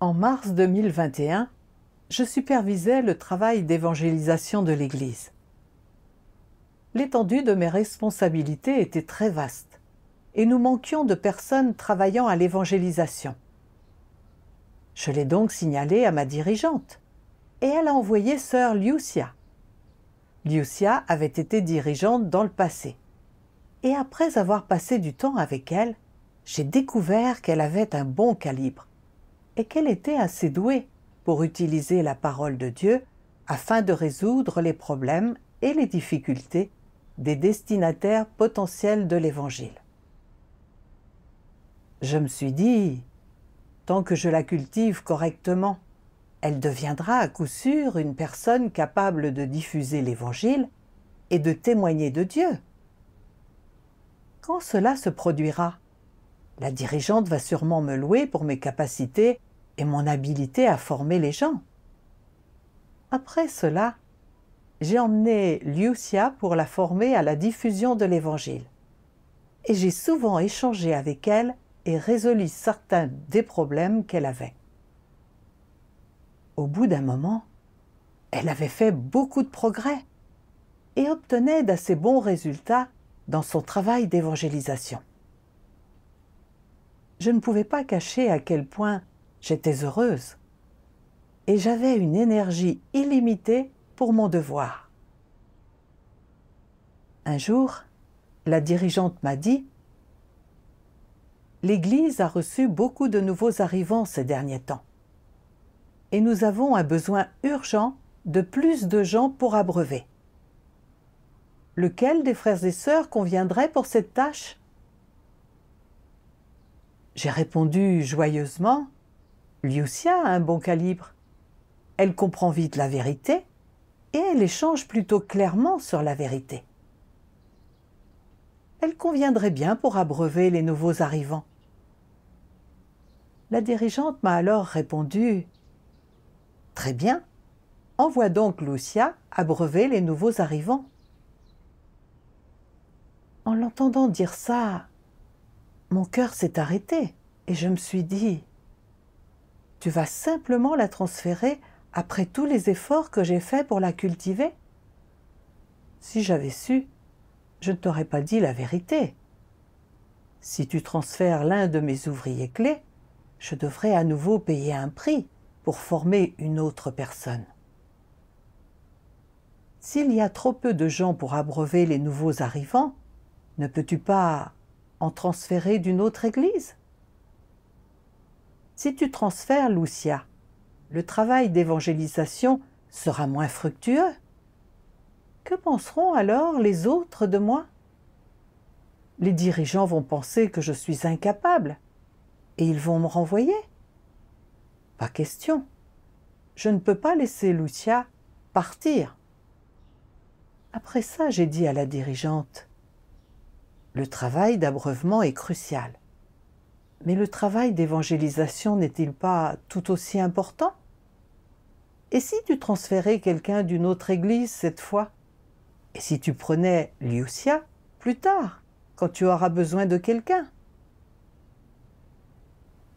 En mars 2021, je supervisais le travail d'évangélisation de l'Église. L'étendue de mes responsabilités était très vaste et nous manquions de personnes travaillant à l'évangélisation. Je l'ai donc signalé à ma dirigeante et elle a envoyé sœur Lucia. Lucia avait été dirigeante dans le passé et après avoir passé du temps avec elle, j'ai découvert qu'elle avait un bon calibre et qu'elle était assez douée pour utiliser la parole de Dieu afin de résoudre les problèmes et les difficultés des destinataires potentiels de l'Évangile. Je me suis dit, tant que je la cultive correctement, elle deviendra à coup sûr une personne capable de diffuser l'Évangile et de témoigner de Dieu. Quand cela se produira, la dirigeante va sûrement me louer pour mes capacités et mon habilité à former les gens. Après cela, j'ai emmené Lucia pour la former à la diffusion de l'Évangile. Et j'ai souvent échangé avec elle et résolu certains des problèmes qu'elle avait. Au bout d'un moment, elle avait fait beaucoup de progrès et obtenait d'assez bons résultats dans son travail d'évangélisation. Je ne pouvais pas cacher à quel point J'étais heureuse. Et j'avais une énergie illimitée pour mon devoir. Un jour, la dirigeante m'a dit L'Église a reçu beaucoup de nouveaux arrivants ces derniers temps. Et nous avons un besoin urgent de plus de gens pour abreuver. Lequel des frères et sœurs conviendrait pour cette tâche J'ai répondu joyeusement Lucia a un bon calibre. Elle comprend vite la vérité et elle échange plutôt clairement sur la vérité. Elle conviendrait bien pour abreuver les nouveaux arrivants. La dirigeante m'a alors répondu Très bien, envoie donc Lucia abreuver les nouveaux arrivants. En l'entendant dire ça, mon cœur s'est arrêté et je me suis dit tu vas simplement la transférer après tous les efforts que j'ai faits pour la cultiver Si j'avais su, je ne t'aurais pas dit la vérité. Si tu transfères l'un de mes ouvriers clés, je devrais à nouveau payer un prix pour former une autre personne. S'il y a trop peu de gens pour abreuver les nouveaux arrivants, ne peux-tu pas en transférer d'une autre église si tu transfères, Lucia, le travail d'évangélisation sera moins fructueux. Que penseront alors les autres de moi Les dirigeants vont penser que je suis incapable et ils vont me renvoyer Pas question. Je ne peux pas laisser Lucia partir. Après ça, j'ai dit à la dirigeante, le travail d'abreuvement est crucial. Mais le travail d'évangélisation n'est-il pas tout aussi important Et si tu transférais quelqu'un d'une autre église cette fois Et si tu prenais Lucia plus tard, quand tu auras besoin de quelqu'un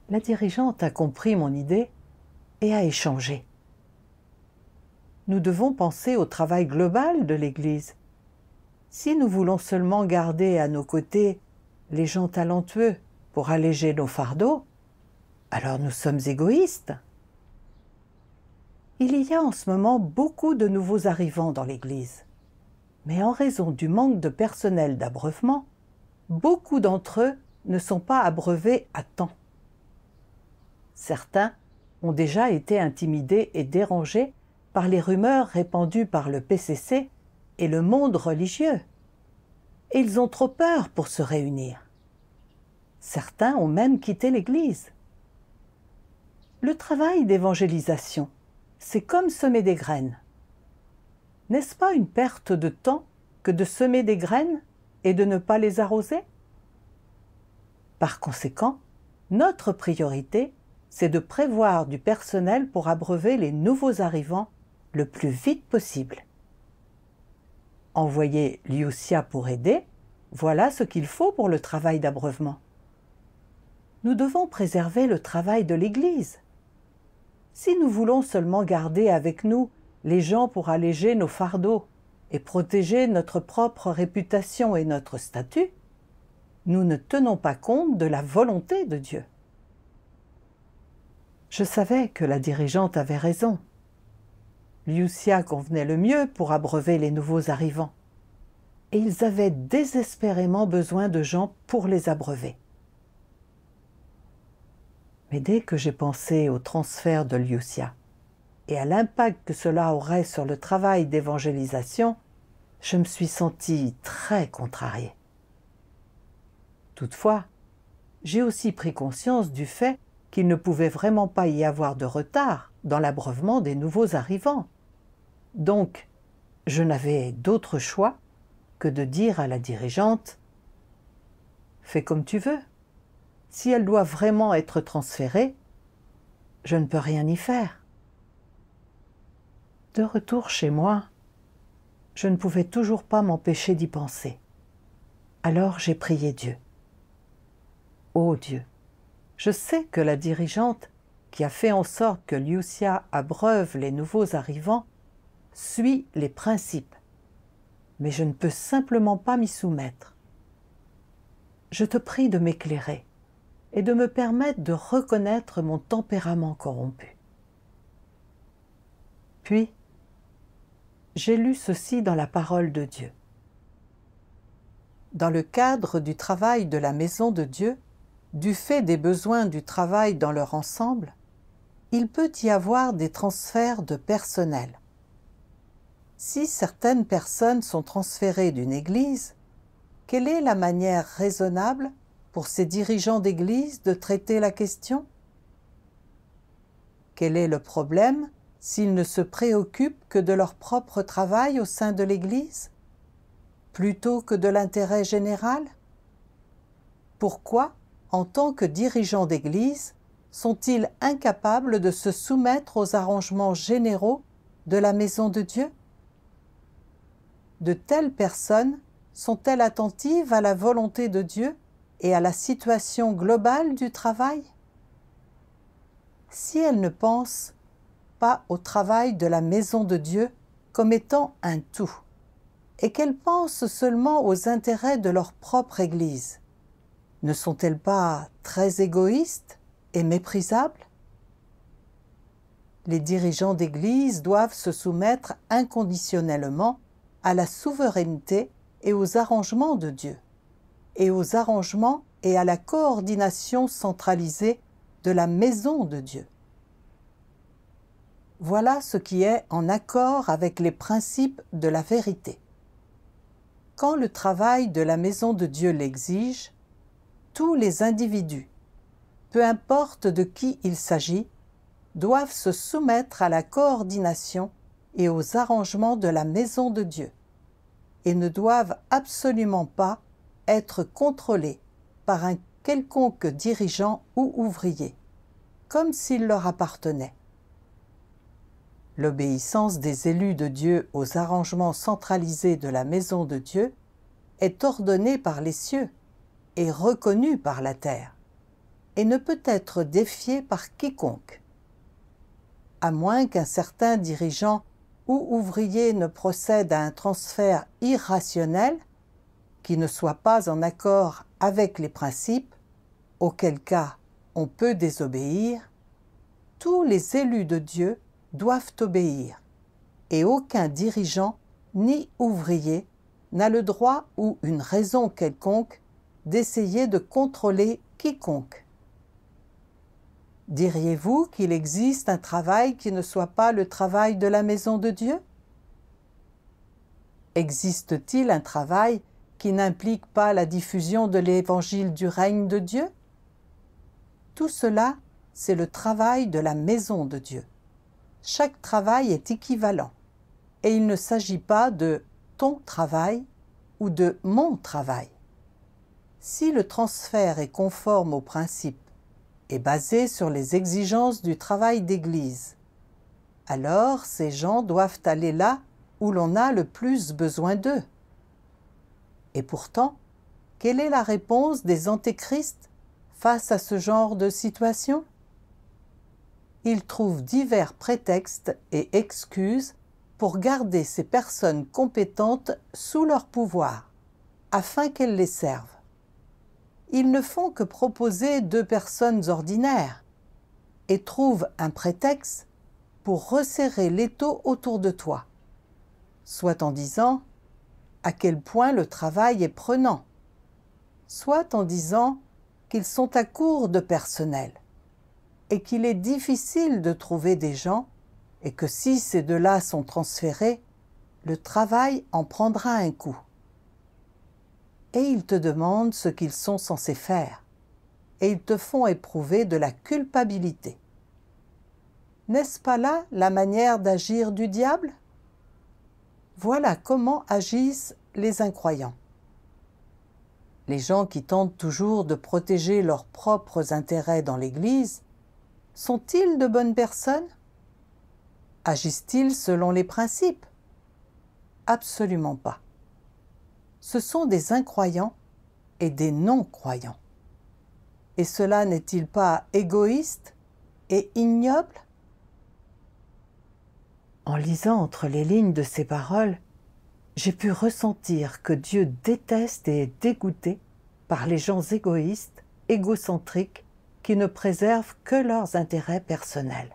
La dirigeante a compris mon idée et a échangé. Nous devons penser au travail global de l'Église. Si nous voulons seulement garder à nos côtés les gens talentueux, pour alléger nos fardeaux, alors nous sommes égoïstes. Il y a en ce moment beaucoup de nouveaux arrivants dans l'Église, mais en raison du manque de personnel d'abreuvement, beaucoup d'entre eux ne sont pas abreuvés à temps. Certains ont déjà été intimidés et dérangés par les rumeurs répandues par le PCC et le monde religieux. Et ils ont trop peur pour se réunir. Certains ont même quitté l'Église. Le travail d'évangélisation, c'est comme semer des graines. N'est-ce pas une perte de temps que de semer des graines et de ne pas les arroser Par conséquent, notre priorité, c'est de prévoir du personnel pour abreuver les nouveaux arrivants le plus vite possible. Envoyer Lucia pour aider, voilà ce qu'il faut pour le travail d'abreuvement nous devons préserver le travail de l'Église. Si nous voulons seulement garder avec nous les gens pour alléger nos fardeaux et protéger notre propre réputation et notre statut, nous ne tenons pas compte de la volonté de Dieu. Je savais que la dirigeante avait raison. Lucia convenait le mieux pour abreuver les nouveaux arrivants. Et ils avaient désespérément besoin de gens pour les abreuver. Mais dès que j'ai pensé au transfert de Lucia et à l'impact que cela aurait sur le travail d'évangélisation, je me suis sentie très contrariée. Toutefois, j'ai aussi pris conscience du fait qu'il ne pouvait vraiment pas y avoir de retard dans l'abreuvement des nouveaux arrivants. Donc, je n'avais d'autre choix que de dire à la dirigeante Fais comme tu veux si elle doit vraiment être transférée, je ne peux rien y faire. De retour chez moi, je ne pouvais toujours pas m'empêcher d'y penser. Alors j'ai prié Dieu. Ô oh Dieu, je sais que la dirigeante qui a fait en sorte que Lucia abreuve les nouveaux arrivants suit les principes, mais je ne peux simplement pas m'y soumettre. Je te prie de m'éclairer, et de me permettre de reconnaître mon tempérament corrompu. Puis, j'ai lu ceci dans la parole de Dieu. Dans le cadre du travail de la maison de Dieu, du fait des besoins du travail dans leur ensemble, il peut y avoir des transferts de personnel. Si certaines personnes sont transférées d'une église, quelle est la manière raisonnable pour ces dirigeants d'Église de traiter la question Quel est le problème s'ils ne se préoccupent que de leur propre travail au sein de l'Église plutôt que de l'intérêt général Pourquoi, en tant que dirigeants d'Église, sont-ils incapables de se soumettre aux arrangements généraux de la maison de Dieu De telles personnes sont-elles attentives à la volonté de Dieu et à la situation globale du travail Si elles ne pensent pas au travail de la maison de Dieu comme étant un tout, et qu'elles pensent seulement aux intérêts de leur propre Église, ne sont-elles pas très égoïstes et méprisables Les dirigeants d'Église doivent se soumettre inconditionnellement à la souveraineté et aux arrangements de Dieu et aux arrangements et à la coordination centralisée de la maison de Dieu. Voilà ce qui est en accord avec les principes de la vérité. Quand le travail de la maison de Dieu l'exige, tous les individus, peu importe de qui il s'agit, doivent se soumettre à la coordination et aux arrangements de la maison de Dieu, et ne doivent absolument pas être contrôlés par un quelconque dirigeant ou ouvrier, comme s'il leur appartenait. L'obéissance des élus de Dieu aux arrangements centralisés de la maison de Dieu est ordonnée par les cieux et reconnue par la terre, et ne peut être défiée par quiconque. À moins qu'un certain dirigeant ou ouvrier ne procède à un transfert irrationnel qui ne soit pas en accord avec les principes, auquel cas on peut désobéir, tous les élus de Dieu doivent obéir, et aucun dirigeant ni ouvrier n'a le droit ou une raison quelconque d'essayer de contrôler quiconque. Diriez-vous qu'il existe un travail qui ne soit pas le travail de la maison de Dieu Existe-t-il un travail qui n'implique pas la diffusion de l'évangile du règne de Dieu Tout cela, c'est le travail de la maison de Dieu. Chaque travail est équivalent et il ne s'agit pas de ton travail ou de mon travail. Si le transfert est conforme aux principes et basé sur les exigences du travail d'Église, alors ces gens doivent aller là où l'on a le plus besoin d'eux. Et pourtant, quelle est la réponse des antéchrists face à ce genre de situation Ils trouvent divers prétextes et excuses pour garder ces personnes compétentes sous leur pouvoir, afin qu'elles les servent. Ils ne font que proposer deux personnes ordinaires et trouvent un prétexte pour resserrer l'étau autour de toi, soit en disant à quel point le travail est prenant, soit en disant qu'ils sont à court de personnel et qu'il est difficile de trouver des gens et que si ces deux-là sont transférés, le travail en prendra un coup. Et ils te demandent ce qu'ils sont censés faire, et ils te font éprouver de la culpabilité. N'est-ce pas là la manière d'agir du diable voilà comment agissent les incroyants. Les gens qui tentent toujours de protéger leurs propres intérêts dans l'Église, sont-ils de bonnes personnes Agissent-ils selon les principes Absolument pas. Ce sont des incroyants et des non-croyants. Et cela n'est-il pas égoïste et ignoble en lisant entre les lignes de ces paroles, j'ai pu ressentir que Dieu déteste et est dégoûté par les gens égoïstes, égocentriques, qui ne préservent que leurs intérêts personnels.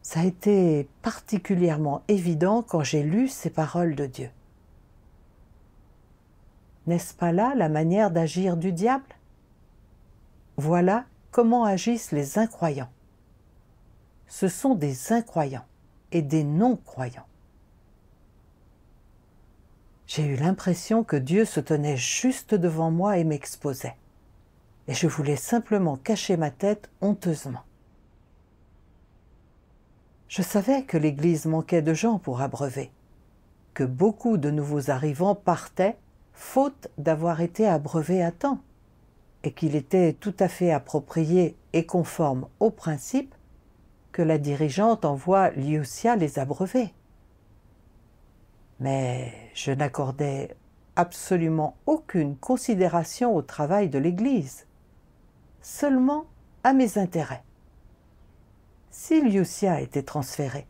Ça a été particulièrement évident quand j'ai lu ces paroles de Dieu. N'est-ce pas là la manière d'agir du diable Voilà comment agissent les incroyants ce sont des incroyants et des non-croyants. J'ai eu l'impression que Dieu se tenait juste devant moi et m'exposait, et je voulais simplement cacher ma tête honteusement. Je savais que l'Église manquait de gens pour abreuver, que beaucoup de nouveaux arrivants partaient faute d'avoir été abreuvés à temps, et qu'il était tout à fait approprié et conforme aux principes que la dirigeante envoie Liucia les abreuver. Mais je n'accordais absolument aucune considération au travail de l'Église, seulement à mes intérêts. Si Liucia était transférée,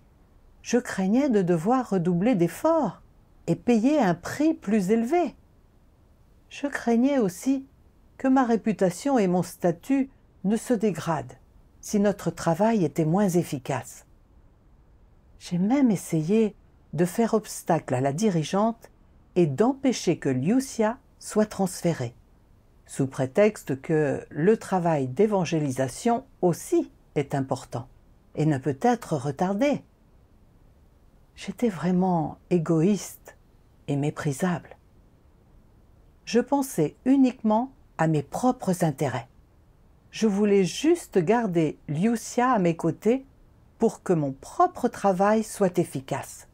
je craignais de devoir redoubler d'efforts et payer un prix plus élevé. Je craignais aussi que ma réputation et mon statut ne se dégradent si notre travail était moins efficace. J'ai même essayé de faire obstacle à la dirigeante et d'empêcher que Lucia soit transférée, sous prétexte que le travail d'évangélisation aussi est important et ne peut être retardé. J'étais vraiment égoïste et méprisable. Je pensais uniquement à mes propres intérêts je voulais juste garder Lucia à mes côtés pour que mon propre travail soit efficace.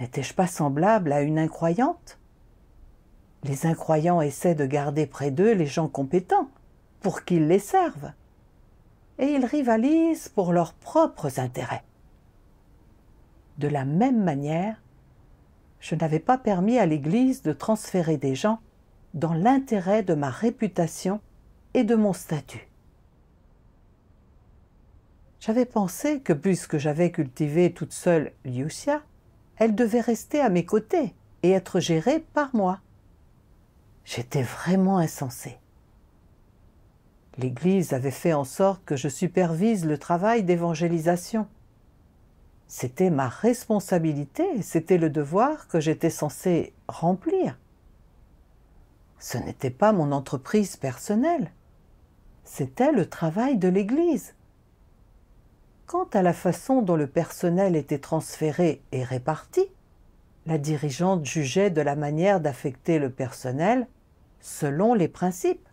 N'étais-je pas semblable à une incroyante Les incroyants essaient de garder près d'eux les gens compétents pour qu'ils les servent. Et ils rivalisent pour leurs propres intérêts. De la même manière, je n'avais pas permis à l'Église de transférer des gens dans l'intérêt de ma réputation et de mon statut. J'avais pensé que puisque j'avais cultivé toute seule Lucia, elle devait rester à mes côtés et être gérée par moi. J'étais vraiment insensée. L'Église avait fait en sorte que je supervise le travail d'évangélisation. C'était ma responsabilité, c'était le devoir que j'étais censée remplir. Ce n'était pas mon entreprise personnelle. C'était le travail de l'Église. Quant à la façon dont le personnel était transféré et réparti, la dirigeante jugeait de la manière d'affecter le personnel selon les principes.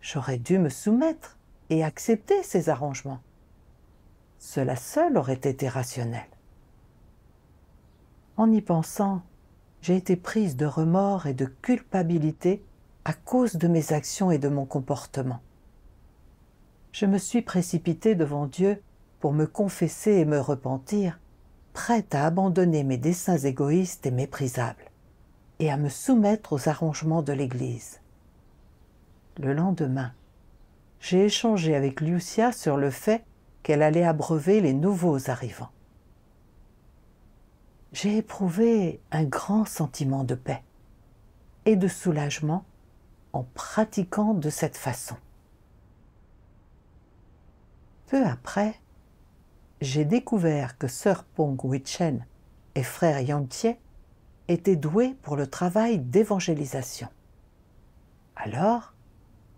J'aurais dû me soumettre et accepter ces arrangements. Cela seul aurait été rationnel. En y pensant, j'ai été prise de remords et de culpabilité à cause de mes actions et de mon comportement je me suis précipité devant Dieu pour me confesser et me repentir, prête à abandonner mes desseins égoïstes et méprisables, et à me soumettre aux arrangements de l'Église. Le lendemain, j'ai échangé avec Lucia sur le fait qu'elle allait abreuver les nouveaux arrivants. J'ai éprouvé un grand sentiment de paix et de soulagement en pratiquant de cette façon. Peu après, j'ai découvert que Sœur Pong Wichen et frère Tie étaient doués pour le travail d'évangélisation. Alors,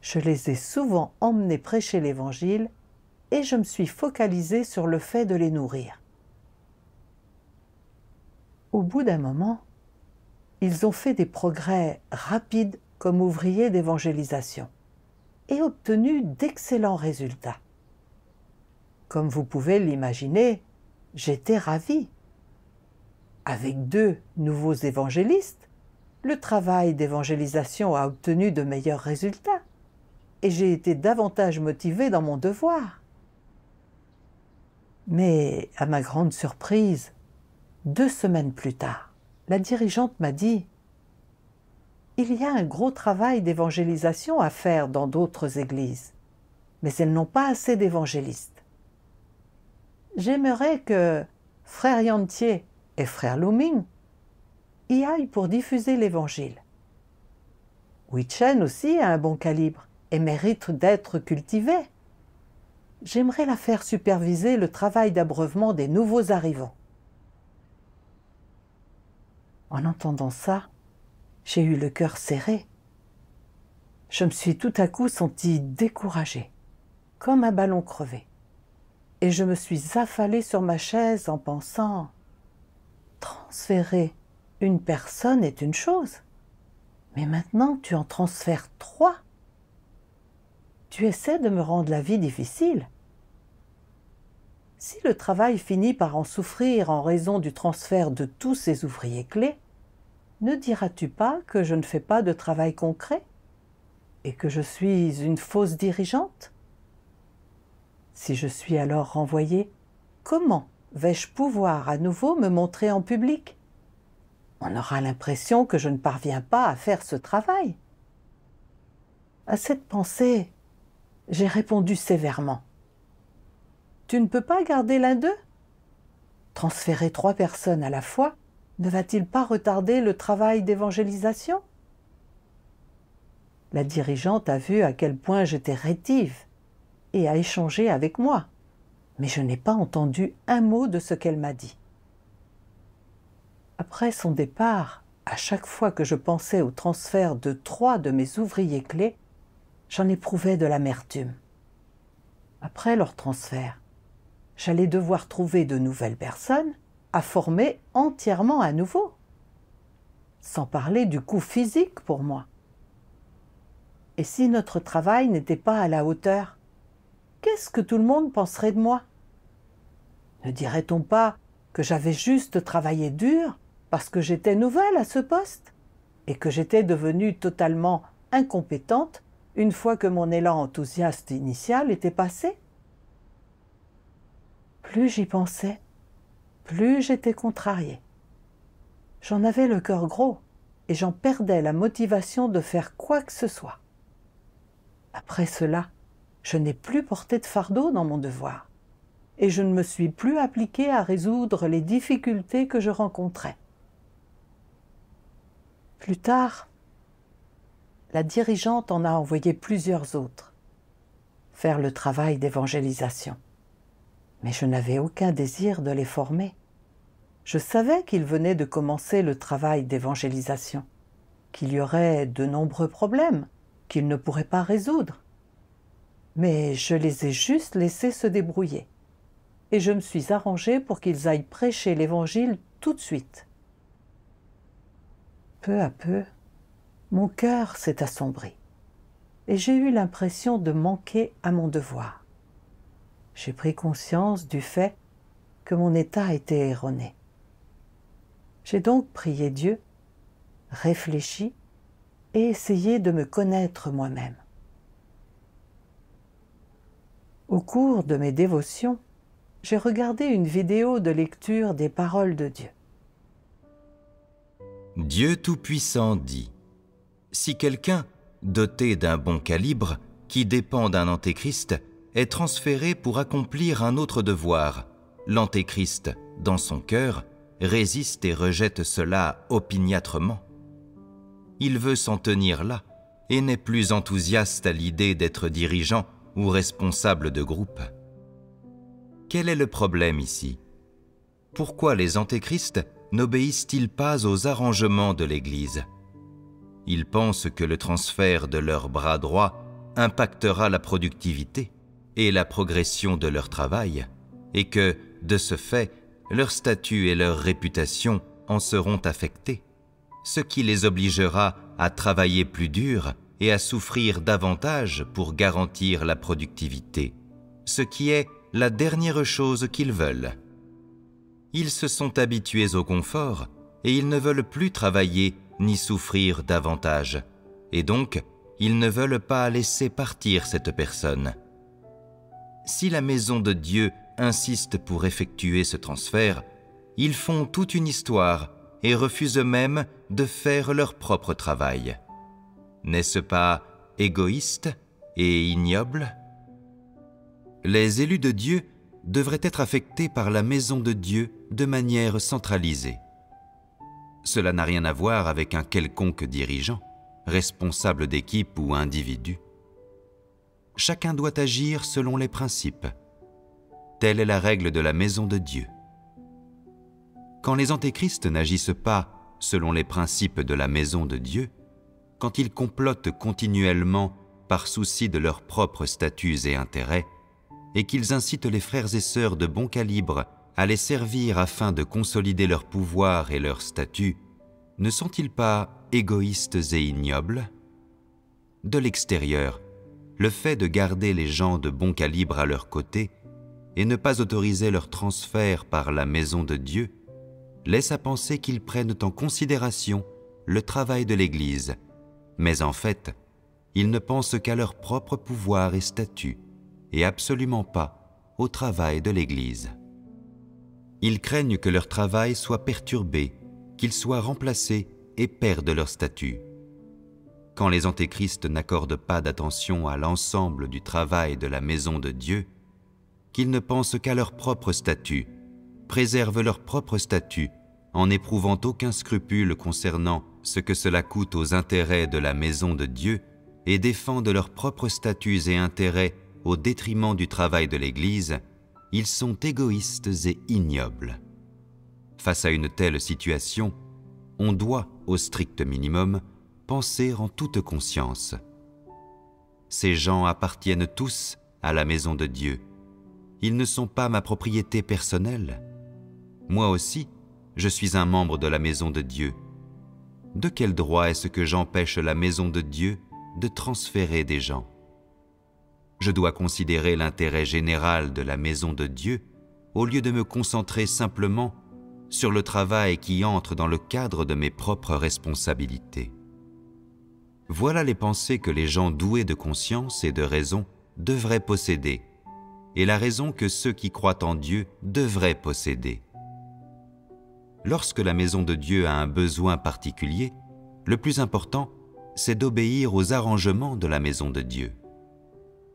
je les ai souvent emmenés prêcher l'Évangile et je me suis focalisé sur le fait de les nourrir. Au bout d'un moment, ils ont fait des progrès rapides comme ouvriers d'évangélisation et obtenu d'excellents résultats. Comme vous pouvez l'imaginer, j'étais ravi. Avec deux nouveaux évangélistes, le travail d'évangélisation a obtenu de meilleurs résultats et j'ai été davantage motivé dans mon devoir. Mais, à ma grande surprise, deux semaines plus tard, la dirigeante m'a dit Il y a un gros travail d'évangélisation à faire dans d'autres églises, mais elles n'ont pas assez d'évangélistes. J'aimerais que frère Yantier et frère Luming y aillent pour diffuser l'Évangile. Wichen aussi a un bon calibre et mérite d'être cultivé. J'aimerais la faire superviser le travail d'abreuvement des nouveaux arrivants. En entendant ça, j'ai eu le cœur serré. Je me suis tout à coup senti découragé, comme un ballon crevé et je me suis affalée sur ma chaise en pensant transférer une personne est une chose, mais maintenant tu en transfères trois. Tu essaies de me rendre la vie difficile. Si le travail finit par en souffrir en raison du transfert de tous ces ouvriers clés, ne diras-tu pas que je ne fais pas de travail concret et que je suis une fausse dirigeante si je suis alors renvoyé, comment vais-je pouvoir à nouveau me montrer en public On aura l'impression que je ne parviens pas à faire ce travail. À cette pensée, j'ai répondu sévèrement. Tu ne peux pas garder l'un d'eux Transférer trois personnes à la fois ne va-t-il pas retarder le travail d'évangélisation La dirigeante a vu à quel point j'étais rétive et à échanger avec moi. Mais je n'ai pas entendu un mot de ce qu'elle m'a dit. Après son départ, à chaque fois que je pensais au transfert de trois de mes ouvriers clés, j'en éprouvais de l'amertume. Après leur transfert, j'allais devoir trouver de nouvelles personnes à former entièrement à nouveau. Sans parler du coût physique pour moi. Et si notre travail n'était pas à la hauteur Qu'est-ce que tout le monde penserait de moi Ne dirait-on pas que j'avais juste travaillé dur parce que j'étais nouvelle à ce poste et que j'étais devenue totalement incompétente une fois que mon élan enthousiaste initial était passé Plus j'y pensais, plus j'étais contrariée. J'en avais le cœur gros et j'en perdais la motivation de faire quoi que ce soit. Après cela, je n'ai plus porté de fardeau dans mon devoir et je ne me suis plus appliqué à résoudre les difficultés que je rencontrais. Plus tard, la dirigeante en a envoyé plusieurs autres faire le travail d'évangélisation. Mais je n'avais aucun désir de les former. Je savais qu'ils venaient de commencer le travail d'évangélisation, qu'il y aurait de nombreux problèmes qu'ils ne pourraient pas résoudre, mais je les ai juste laissés se débrouiller. Et je me suis arrangé pour qu'ils aillent prêcher l'Évangile tout de suite. Peu à peu, mon cœur s'est assombri, et j'ai eu l'impression de manquer à mon devoir. J'ai pris conscience du fait que mon état était erroné. J'ai donc prié Dieu, réfléchi et essayé de me connaître moi-même. Au cours de mes dévotions, j'ai regardé une vidéo de lecture des paroles de Dieu. Dieu Tout-Puissant dit Si quelqu'un, doté d'un bon calibre, qui dépend d'un antéchrist, est transféré pour accomplir un autre devoir, l'antéchrist, dans son cœur, résiste et rejette cela opiniâtrement. Il veut s'en tenir là et n'est plus enthousiaste à l'idée d'être dirigeant ou responsable de groupe. Quel est le problème ici Pourquoi les antéchrists n'obéissent-ils pas aux arrangements de l'Église Ils pensent que le transfert de leurs bras droits impactera la productivité et la progression de leur travail, et que, de ce fait, leur statut et leur réputation en seront affectés, ce qui les obligera à travailler plus dur et à souffrir davantage pour garantir la productivité, ce qui est la dernière chose qu'ils veulent. Ils se sont habitués au confort et ils ne veulent plus travailler ni souffrir davantage, et donc ils ne veulent pas laisser partir cette personne. Si la maison de Dieu insiste pour effectuer ce transfert, ils font toute une histoire et refusent même de faire leur propre travail. N'est-ce pas égoïste et ignoble Les élus de Dieu devraient être affectés par la maison de Dieu de manière centralisée. Cela n'a rien à voir avec un quelconque dirigeant, responsable d'équipe ou individu. Chacun doit agir selon les principes. Telle est la règle de la maison de Dieu. Quand les antéchrists n'agissent pas selon les principes de la maison de Dieu, quand ils complotent continuellement par souci de leurs propres statuts et intérêts, et qu'ils incitent les frères et sœurs de bon calibre à les servir afin de consolider leur pouvoir et leur statut, ne sont-ils pas égoïstes et ignobles De l'extérieur, le fait de garder les gens de bon calibre à leur côté et ne pas autoriser leur transfert par la maison de Dieu laisse à penser qu'ils prennent en considération le travail de l'Église mais en fait, ils ne pensent qu'à leur propre pouvoir et statut, et absolument pas au travail de l'Église. Ils craignent que leur travail soit perturbé, qu'ils soient remplacés et perdent leur statut. Quand les antéchrists n'accordent pas d'attention à l'ensemble du travail de la maison de Dieu, qu'ils ne pensent qu'à leur propre statut, préservent leur propre statut en n'éprouvant aucun scrupule concernant ce que cela coûte aux intérêts de la maison de Dieu et défendent leurs propres statuts et intérêts au détriment du travail de l'Église, ils sont égoïstes et ignobles. Face à une telle situation, on doit, au strict minimum, penser en toute conscience. Ces gens appartiennent tous à la maison de Dieu. Ils ne sont pas ma propriété personnelle. Moi aussi, je suis un membre de la maison de Dieu de quel droit est-ce que j'empêche la maison de Dieu de transférer des gens Je dois considérer l'intérêt général de la maison de Dieu au lieu de me concentrer simplement sur le travail qui entre dans le cadre de mes propres responsabilités. Voilà les pensées que les gens doués de conscience et de raison devraient posséder, et la raison que ceux qui croient en Dieu devraient posséder lorsque la maison de Dieu a un besoin particulier, le plus important, c'est d'obéir aux arrangements de la maison de Dieu.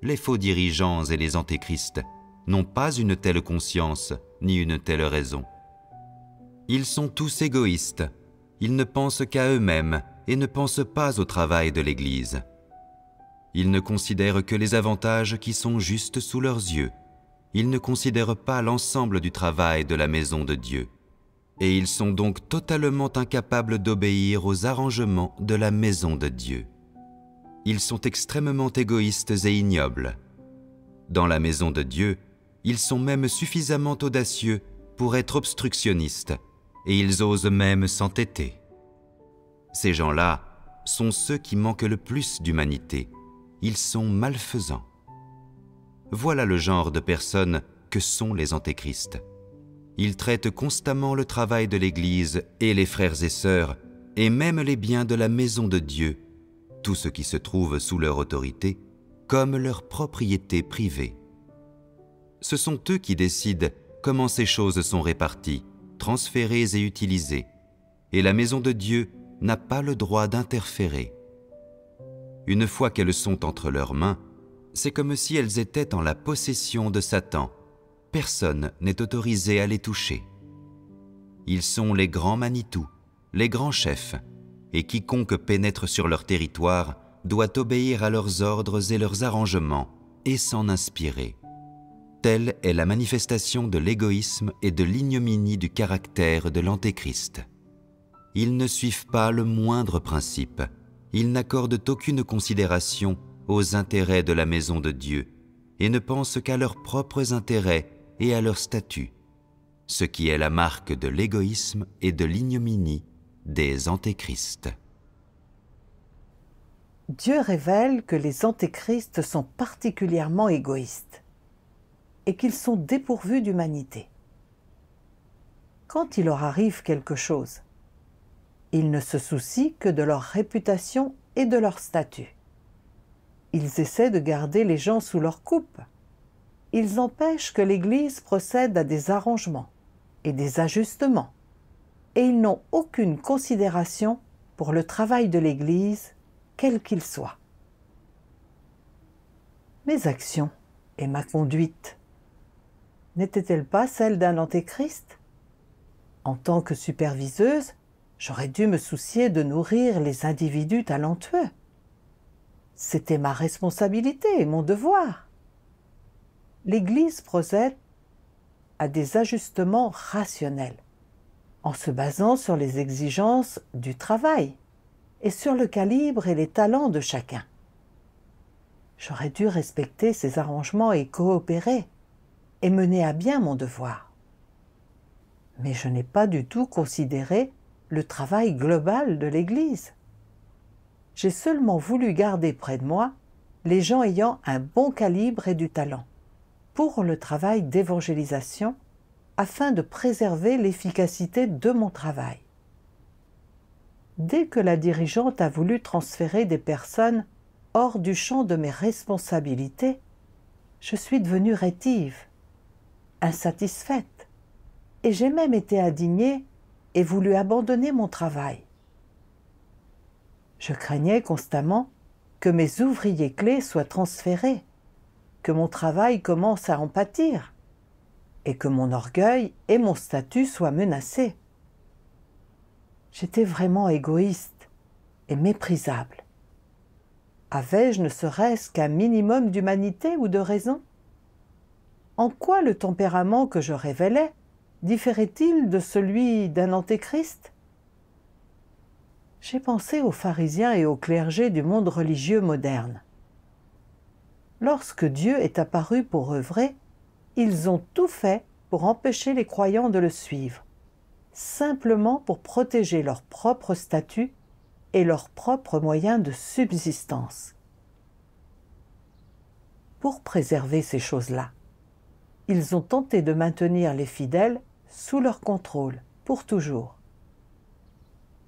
Les faux dirigeants et les antéchrists n'ont pas une telle conscience ni une telle raison. Ils sont tous égoïstes, ils ne pensent qu'à eux-mêmes et ne pensent pas au travail de l'Église. Ils ne considèrent que les avantages qui sont justes sous leurs yeux. Ils ne considèrent pas l'ensemble du travail de la maison de Dieu et ils sont donc totalement incapables d'obéir aux arrangements de la maison de Dieu. Ils sont extrêmement égoïstes et ignobles. Dans la maison de Dieu, ils sont même suffisamment audacieux pour être obstructionnistes, et ils osent même s'entêter. Ces gens-là sont ceux qui manquent le plus d'humanité. Ils sont malfaisants. Voilà le genre de personnes que sont les antéchristes. Ils traitent constamment le travail de l'Église et les frères et sœurs, et même les biens de la maison de Dieu, tout ce qui se trouve sous leur autorité, comme leur propriété privée. Ce sont eux qui décident comment ces choses sont réparties, transférées et utilisées, et la maison de Dieu n'a pas le droit d'interférer. Une fois qu'elles sont entre leurs mains, c'est comme si elles étaient en la possession de Satan, personne n'est autorisé à les toucher. Ils sont les grands Manitou, les grands chefs, et quiconque pénètre sur leur territoire doit obéir à leurs ordres et leurs arrangements et s'en inspirer. Telle est la manifestation de l'égoïsme et de l'ignominie du caractère de l'Antéchrist. Ils ne suivent pas le moindre principe, ils n'accordent aucune considération aux intérêts de la maison de Dieu et ne pensent qu'à leurs propres intérêts et à leur statut, ce qui est la marque de l'égoïsme et de l'ignominie des antéchristes. Dieu révèle que les antéchrists sont particulièrement égoïstes et qu'ils sont dépourvus d'humanité. Quand il leur arrive quelque chose, ils ne se soucient que de leur réputation et de leur statut. Ils essaient de garder les gens sous leur coupe ils empêchent que l'Église procède à des arrangements et des ajustements, et ils n'ont aucune considération pour le travail de l'Église, quel qu'il soit. Mes actions et ma conduite n'étaient-elles pas celles d'un antéchrist En tant que superviseuse, j'aurais dû me soucier de nourrir les individus talentueux. C'était ma responsabilité et mon devoir l'Église procède à des ajustements rationnels, en se basant sur les exigences du travail et sur le calibre et les talents de chacun. J'aurais dû respecter ces arrangements et coopérer, et mener à bien mon devoir. Mais je n'ai pas du tout considéré le travail global de l'Église. J'ai seulement voulu garder près de moi les gens ayant un bon calibre et du talent pour le travail d'évangélisation afin de préserver l'efficacité de mon travail. Dès que la dirigeante a voulu transférer des personnes hors du champ de mes responsabilités, je suis devenue rétive, insatisfaite, et j'ai même été indignée et voulu abandonner mon travail. Je craignais constamment que mes ouvriers clés soient transférés que mon travail commence à en pâtir, et que mon orgueil et mon statut soient menacés. J'étais vraiment égoïste et méprisable. Avais-je ne serait-ce qu'un minimum d'humanité ou de raison En quoi le tempérament que je révélais différait-il de celui d'un antéchrist J'ai pensé aux pharisiens et aux clergés du monde religieux moderne. Lorsque Dieu est apparu pour œuvrer, ils ont tout fait pour empêcher les croyants de le suivre, simplement pour protéger leur propre statut et leurs propres moyens de subsistance. Pour préserver ces choses-là, ils ont tenté de maintenir les fidèles sous leur contrôle, pour toujours.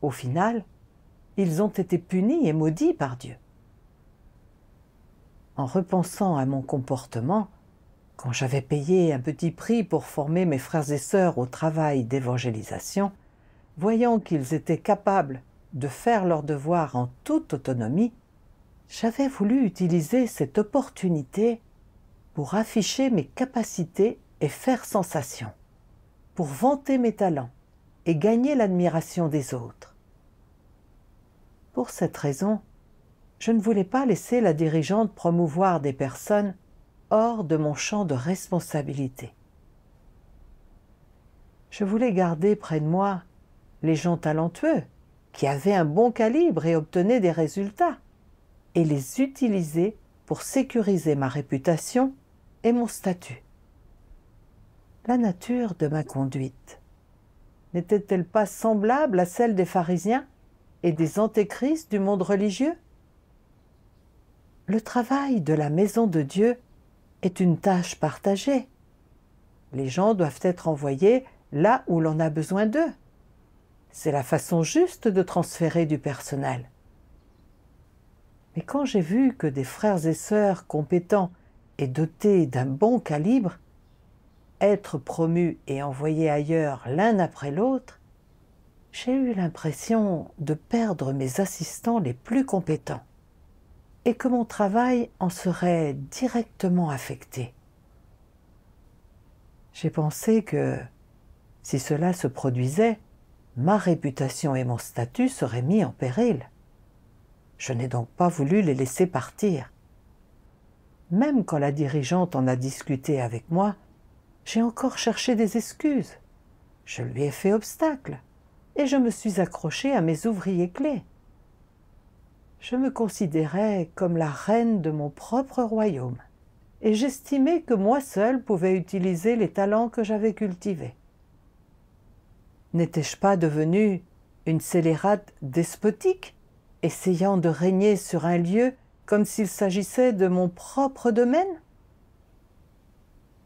Au final, ils ont été punis et maudits par Dieu en repensant à mon comportement quand j'avais payé un petit prix pour former mes frères et sœurs au travail d'évangélisation, voyant qu'ils étaient capables de faire leur devoir en toute autonomie, j'avais voulu utiliser cette opportunité pour afficher mes capacités et faire sensation, pour vanter mes talents et gagner l'admiration des autres. Pour cette raison, je ne voulais pas laisser la dirigeante promouvoir des personnes hors de mon champ de responsabilité. Je voulais garder près de moi les gens talentueux, qui avaient un bon calibre et obtenaient des résultats, et les utiliser pour sécuriser ma réputation et mon statut. La nature de ma conduite n'était-elle pas semblable à celle des pharisiens et des antéchrists du monde religieux le travail de la maison de Dieu est une tâche partagée. Les gens doivent être envoyés là où l'on a besoin d'eux. C'est la façon juste de transférer du personnel. Mais quand j'ai vu que des frères et sœurs compétents et dotés d'un bon calibre, être promus et envoyés ailleurs l'un après l'autre, j'ai eu l'impression de perdre mes assistants les plus compétents et que mon travail en serait directement affecté. J'ai pensé que, si cela se produisait, ma réputation et mon statut seraient mis en péril. Je n'ai donc pas voulu les laisser partir. Même quand la dirigeante en a discuté avec moi, j'ai encore cherché des excuses. Je lui ai fait obstacle, et je me suis accroché à mes ouvriers clés je me considérais comme la reine de mon propre royaume, et j'estimais que moi seule pouvais utiliser les talents que j'avais cultivés. N'étais-je pas devenue une scélérate despotique, essayant de régner sur un lieu comme s'il s'agissait de mon propre domaine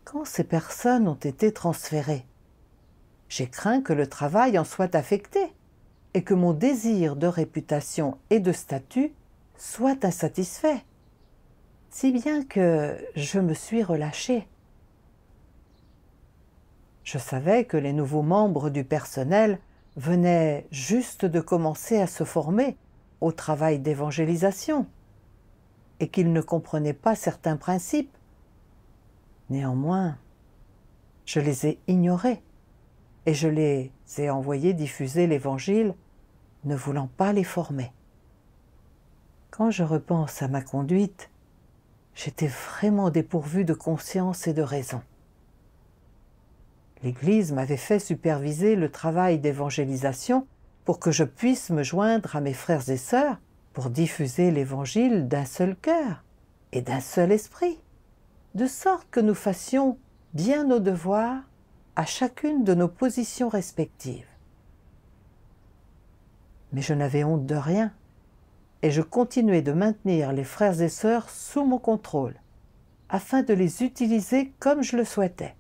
Quand ces personnes ont été transférées, j'ai craint que le travail en soit affecté et que mon désir de réputation et de statut soit insatisfait. Si bien que je me suis relâchée. Je savais que les nouveaux membres du personnel venaient juste de commencer à se former au travail d'évangélisation et qu'ils ne comprenaient pas certains principes. Néanmoins, je les ai ignorés et je les et envoyé diffuser l'Évangile, ne voulant pas les former. Quand je repense à ma conduite, j'étais vraiment dépourvu de conscience et de raison. L'Église m'avait fait superviser le travail d'évangélisation pour que je puisse me joindre à mes frères et sœurs pour diffuser l'Évangile d'un seul cœur et d'un seul esprit, de sorte que nous fassions bien nos devoirs à chacune de nos positions respectives. Mais je n'avais honte de rien, et je continuais de maintenir les frères et sœurs sous mon contrôle, afin de les utiliser comme je le souhaitais.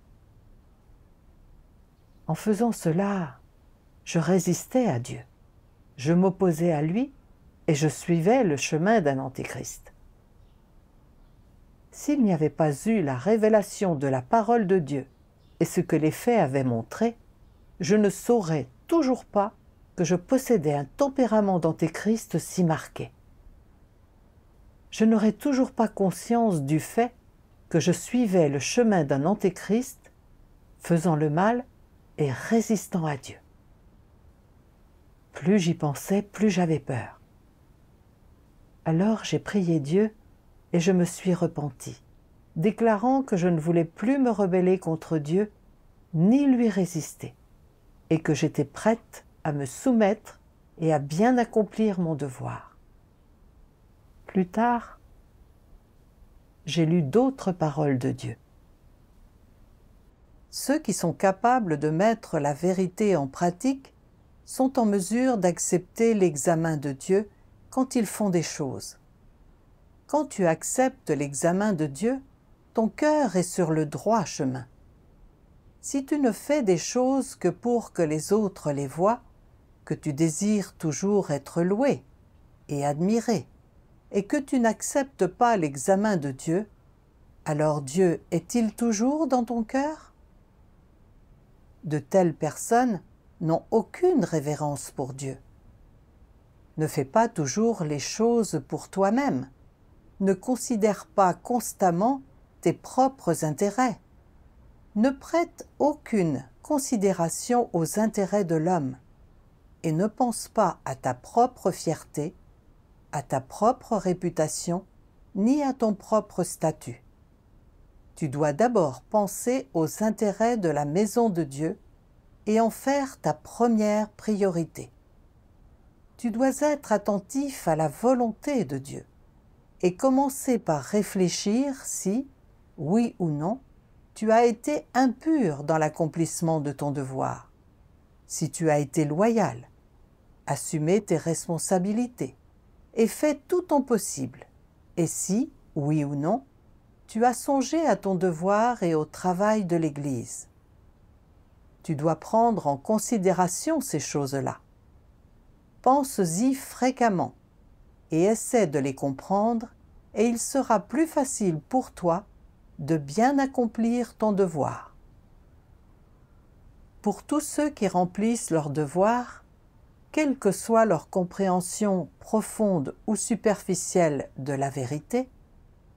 En faisant cela, je résistais à Dieu, je m'opposais à lui et je suivais le chemin d'un antichrist. S'il n'y avait pas eu la révélation de la parole de Dieu et ce que les faits avaient montré, je ne saurais toujours pas que je possédais un tempérament d'antéchrist si marqué. Je n'aurais toujours pas conscience du fait que je suivais le chemin d'un antéchrist, faisant le mal et résistant à Dieu. Plus j'y pensais, plus j'avais peur. Alors j'ai prié Dieu et je me suis repenti déclarant que je ne voulais plus me rebeller contre Dieu ni lui résister, et que j'étais prête à me soumettre et à bien accomplir mon devoir. Plus tard, j'ai lu d'autres paroles de Dieu. Ceux qui sont capables de mettre la vérité en pratique sont en mesure d'accepter l'examen de Dieu quand ils font des choses. Quand tu acceptes l'examen de Dieu, ton cœur est sur le droit chemin. Si tu ne fais des choses que pour que les autres les voient, que tu désires toujours être loué et admiré, et que tu n'acceptes pas l'examen de Dieu, alors Dieu est-il toujours dans ton cœur De telles personnes n'ont aucune révérence pour Dieu. Ne fais pas toujours les choses pour toi-même. Ne considère pas constamment tes propres intérêts. Ne prête aucune considération aux intérêts de l'homme et ne pense pas à ta propre fierté, à ta propre réputation, ni à ton propre statut. Tu dois d'abord penser aux intérêts de la maison de Dieu et en faire ta première priorité. Tu dois être attentif à la volonté de Dieu et commencer par réfléchir si, oui ou non, tu as été impur dans l'accomplissement de ton devoir. Si tu as été loyal, assumé tes responsabilités et fait tout ton possible. Et si, oui ou non, tu as songé à ton devoir et au travail de l'Église. Tu dois prendre en considération ces choses-là. Pense-y fréquemment et essaie de les comprendre et il sera plus facile pour toi de bien accomplir ton devoir. Pour tous ceux qui remplissent leur devoir, quelle que soit leur compréhension profonde ou superficielle de la vérité,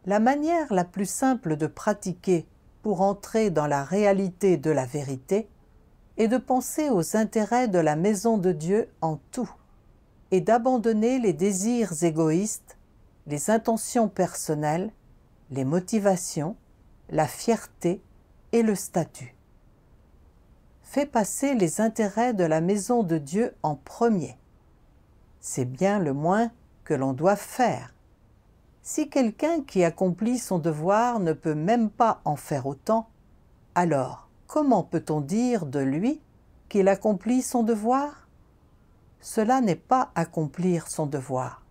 la manière la plus simple de pratiquer pour entrer dans la réalité de la vérité est de penser aux intérêts de la maison de Dieu en tout et d'abandonner les désirs égoïstes, les intentions personnelles, les motivations, la fierté et le statut. Fais passer les intérêts de la maison de Dieu en premier. C'est bien le moins que l'on doit faire. Si quelqu'un qui accomplit son devoir ne peut même pas en faire autant, alors comment peut-on dire de lui qu'il accomplit son devoir Cela n'est pas accomplir son devoir.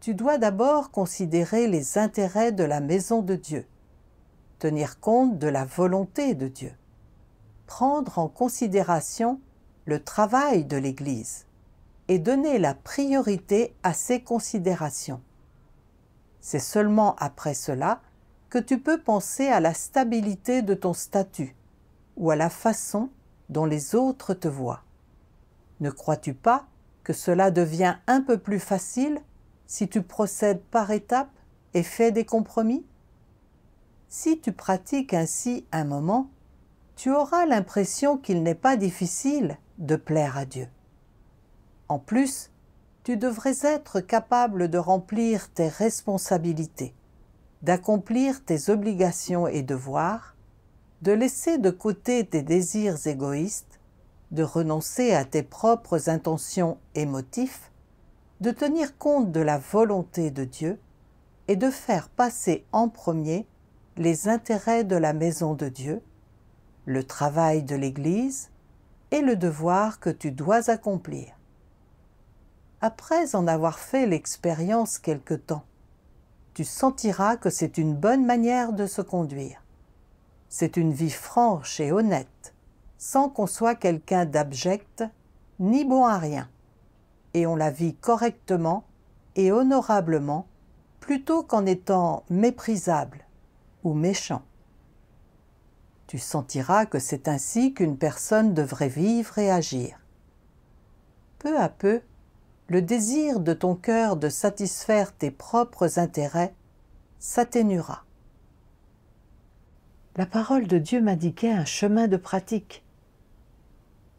Tu dois d'abord considérer les intérêts de la maison de Dieu tenir compte de la volonté de Dieu, prendre en considération le travail de l'Église et donner la priorité à ces considérations. C'est seulement après cela que tu peux penser à la stabilité de ton statut ou à la façon dont les autres te voient. Ne crois-tu pas que cela devient un peu plus facile si tu procèdes par étapes et fais des compromis si tu pratiques ainsi un moment, tu auras l'impression qu'il n'est pas difficile de plaire à Dieu. En plus, tu devrais être capable de remplir tes responsabilités, d'accomplir tes obligations et devoirs, de laisser de côté tes désirs égoïstes, de renoncer à tes propres intentions et motifs, de tenir compte de la volonté de Dieu et de faire passer en premier les intérêts de la maison de Dieu, le travail de l'Église et le devoir que tu dois accomplir. Après en avoir fait l'expérience quelque temps, tu sentiras que c'est une bonne manière de se conduire. C'est une vie franche et honnête, sans qu'on soit quelqu'un d'abject, ni bon à rien. Et on la vit correctement et honorablement, plutôt qu'en étant méprisable, méchant. Tu sentiras que c'est ainsi qu'une personne devrait vivre et agir. Peu à peu, le désir de ton cœur de satisfaire tes propres intérêts s'atténuera. La parole de Dieu m'indiquait un chemin de pratique.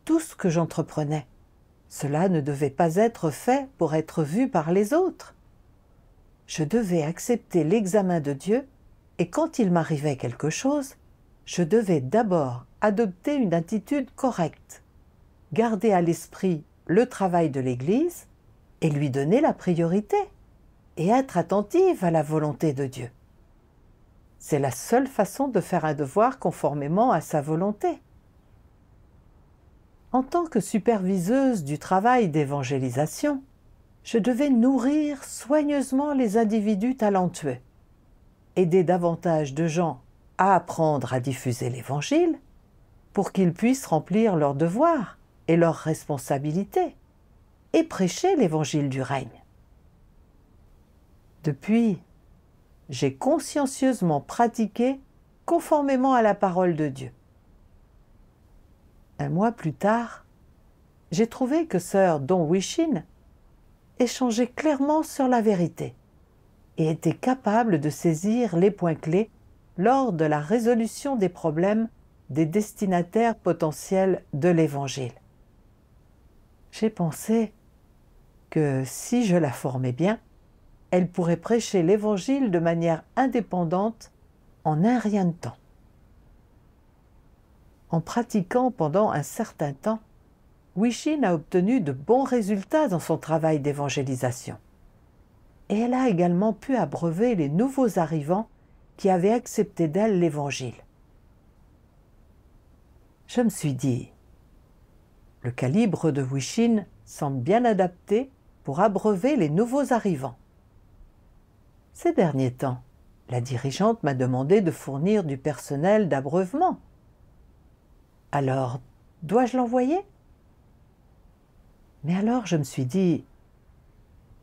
Tout ce que j'entreprenais, cela ne devait pas être fait pour être vu par les autres. Je devais accepter l'examen de Dieu et quand il m'arrivait quelque chose, je devais d'abord adopter une attitude correcte, garder à l'esprit le travail de l'Église et lui donner la priorité, et être attentive à la volonté de Dieu. C'est la seule façon de faire un devoir conformément à sa volonté. En tant que superviseuse du travail d'évangélisation, je devais nourrir soigneusement les individus talentueux aider davantage de gens à apprendre à diffuser l'Évangile pour qu'ils puissent remplir leurs devoirs et leurs responsabilités et prêcher l'Évangile du règne. Depuis, j'ai consciencieusement pratiqué conformément à la parole de Dieu. Un mois plus tard, j'ai trouvé que sœur Don Wishin échangeait clairement sur la vérité et était capable de saisir les points clés lors de la résolution des problèmes des destinataires potentiels de l'Évangile. J'ai pensé que si je la formais bien, elle pourrait prêcher l'Évangile de manière indépendante en un rien de temps. En pratiquant pendant un certain temps, Wishin a obtenu de bons résultats dans son travail d'évangélisation et elle a également pu abreuver les nouveaux arrivants qui avaient accepté d'elle l'Évangile. Je me suis dit, le calibre de Wishin semble bien adapté pour abreuver les nouveaux arrivants. Ces derniers temps, la dirigeante m'a demandé de fournir du personnel d'abreuvement. Alors, dois-je l'envoyer Mais alors je me suis dit,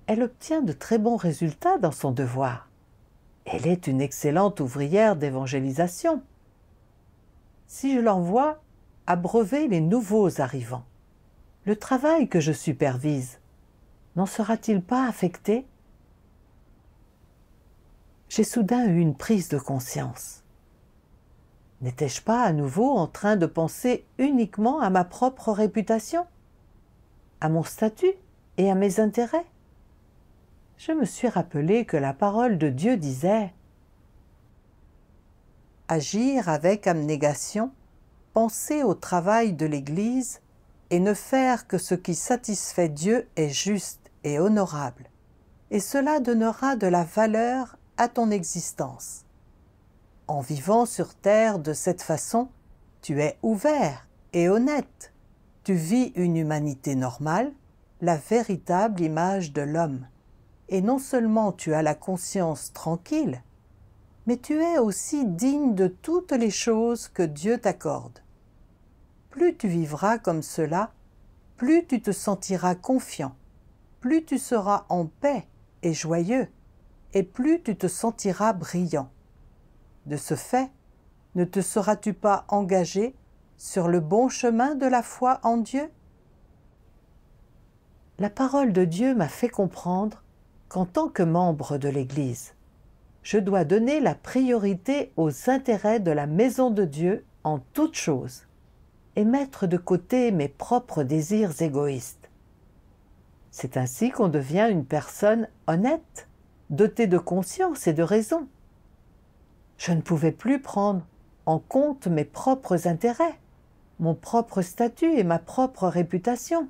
elle obtient de très bons résultats dans son devoir. Elle est une excellente ouvrière d'évangélisation. Si je l'envoie abreuver les nouveaux arrivants, le travail que je supervise, n'en sera-t-il pas affecté J'ai soudain eu une prise de conscience. N'étais-je pas à nouveau en train de penser uniquement à ma propre réputation, à mon statut et à mes intérêts je me suis rappelé que la parole de Dieu disait Agir avec abnégation, penser au travail de l'Église et ne faire que ce qui satisfait Dieu est juste et honorable, et cela donnera de la valeur à ton existence. En vivant sur terre de cette façon, tu es ouvert et honnête. Tu vis une humanité normale, la véritable image de l'homme et non seulement tu as la conscience tranquille, mais tu es aussi digne de toutes les choses que Dieu t'accorde. Plus tu vivras comme cela, plus tu te sentiras confiant, plus tu seras en paix et joyeux, et plus tu te sentiras brillant. De ce fait, ne te seras-tu pas engagé sur le bon chemin de la foi en Dieu La parole de Dieu m'a fait comprendre qu'en tant que membre de l'Église, je dois donner la priorité aux intérêts de la maison de Dieu en toutes choses et mettre de côté mes propres désirs égoïstes. C'est ainsi qu'on devient une personne honnête, dotée de conscience et de raison. Je ne pouvais plus prendre en compte mes propres intérêts, mon propre statut et ma propre réputation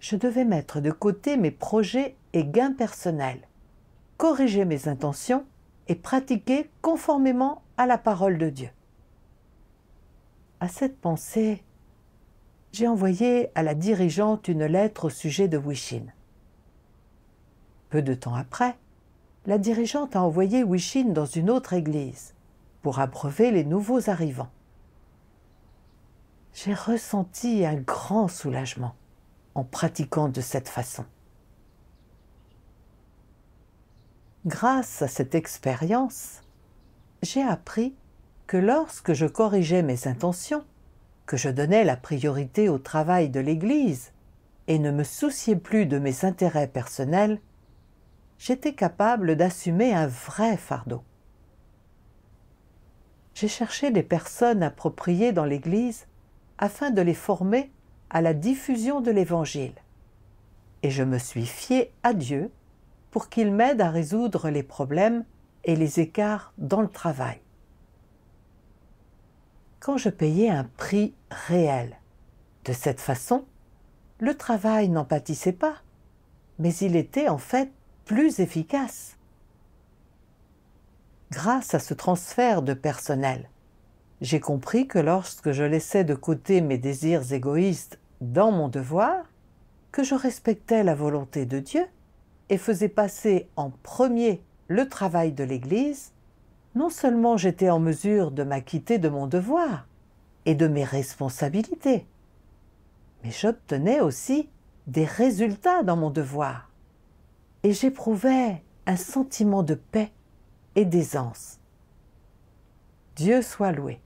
je devais mettre de côté mes projets et gains personnels, corriger mes intentions et pratiquer conformément à la parole de Dieu. À cette pensée, j'ai envoyé à la dirigeante une lettre au sujet de Wishin. Peu de temps après, la dirigeante a envoyé Wishin dans une autre église pour abreuver les nouveaux arrivants. J'ai ressenti un grand soulagement en pratiquant de cette façon. Grâce à cette expérience, j'ai appris que lorsque je corrigeais mes intentions, que je donnais la priorité au travail de l'Église et ne me souciais plus de mes intérêts personnels, j'étais capable d'assumer un vrai fardeau. J'ai cherché des personnes appropriées dans l'Église afin de les former à la diffusion de l'Évangile, et je me suis fié à Dieu pour qu'il m'aide à résoudre les problèmes et les écarts dans le travail. Quand je payais un prix réel, de cette façon, le travail n'en pâtissait pas, mais il était en fait plus efficace. Grâce à ce transfert de personnel, j'ai compris que lorsque je laissais de côté mes désirs égoïstes dans mon devoir, que je respectais la volonté de Dieu et faisais passer en premier le travail de l'Église, non seulement j'étais en mesure de m'acquitter de mon devoir et de mes responsabilités, mais j'obtenais aussi des résultats dans mon devoir, et j'éprouvais un sentiment de paix et d'aisance. Dieu soit loué.